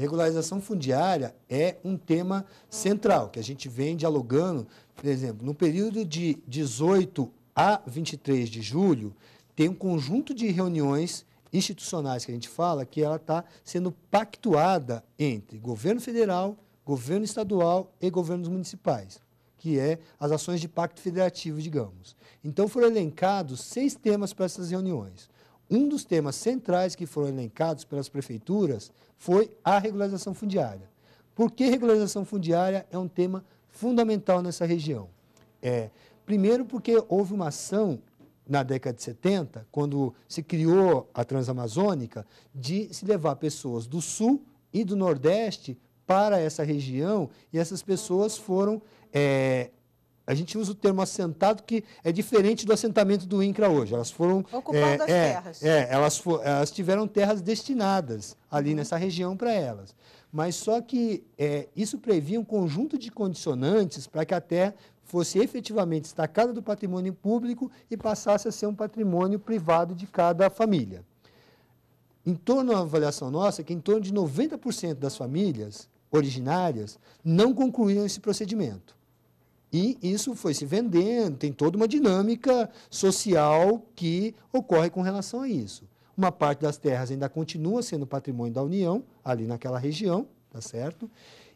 Regularização fundiária é um tema central que a gente vem dialogando, por exemplo, no período de 18 a 23 de julho, tem um conjunto de reuniões institucionais que a gente fala que ela está sendo pactuada entre governo federal, governo estadual e governos municipais, que é as ações de pacto federativo, digamos. Então foram elencados seis temas para essas reuniões. Um dos temas centrais que foram elencados pelas prefeituras foi a regularização fundiária. Por que regularização fundiária é um tema fundamental nessa região? É, primeiro porque houve uma ação na década de 70, quando se criou a Transamazônica, de se levar pessoas do sul e do nordeste para essa região e essas pessoas foram é, a gente usa o termo assentado, que é diferente do assentamento do INCRA hoje. Elas foram. Ocupando é, as é, terras. É, elas, for, elas tiveram terras destinadas ali uhum. nessa região para elas. Mas só que é, isso previa um conjunto de condicionantes para que a terra fosse efetivamente destacada do patrimônio público e passasse a ser um patrimônio privado de cada família. Em torno da avaliação nossa, é que em torno de 90% das famílias originárias não concluíram esse procedimento. E isso foi se vendendo, tem toda uma dinâmica social que ocorre com relação a isso. Uma parte das terras ainda continua sendo patrimônio da União, ali naquela região, tá certo?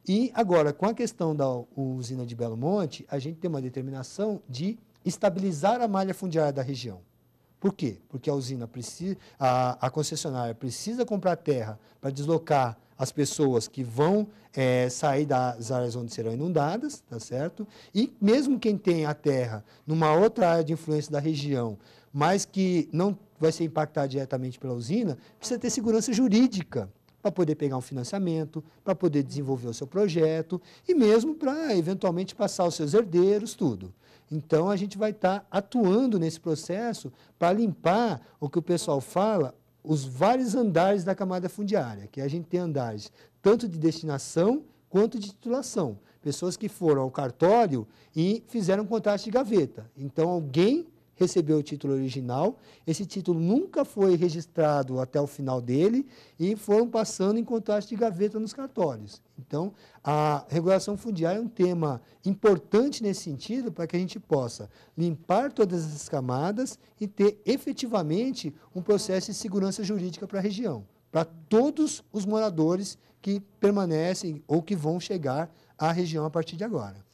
E agora, com a questão da usina de Belo Monte, a gente tem uma determinação de estabilizar a malha fundiária da região. Por quê? Porque a usina precisa, a, a concessionária precisa comprar terra para deslocar as pessoas que vão é, sair das áreas onde serão inundadas, tá certo? E mesmo quem tem a terra numa outra área de influência da região, mas que não vai ser impactado diretamente pela usina, precisa ter segurança jurídica para poder pegar um financiamento, para poder desenvolver o seu projeto e mesmo para eventualmente passar os seus herdeiros tudo. Então a gente vai estar tá atuando nesse processo para limpar o que o pessoal fala, os vários andares da camada fundiária, que a gente tem andares tanto de destinação quanto de titulação. Pessoas que foram ao cartório e fizeram contrato de gaveta. Então alguém recebeu o título original. Esse título nunca foi registrado até o final dele e foram passando em contraste de gaveta nos cartórios. Então, a regulação fundiária é um tema importante nesse sentido para que a gente possa limpar todas essas camadas e ter efetivamente um processo de segurança jurídica para a região, para todos os moradores que permanecem ou que vão chegar à região a partir de agora.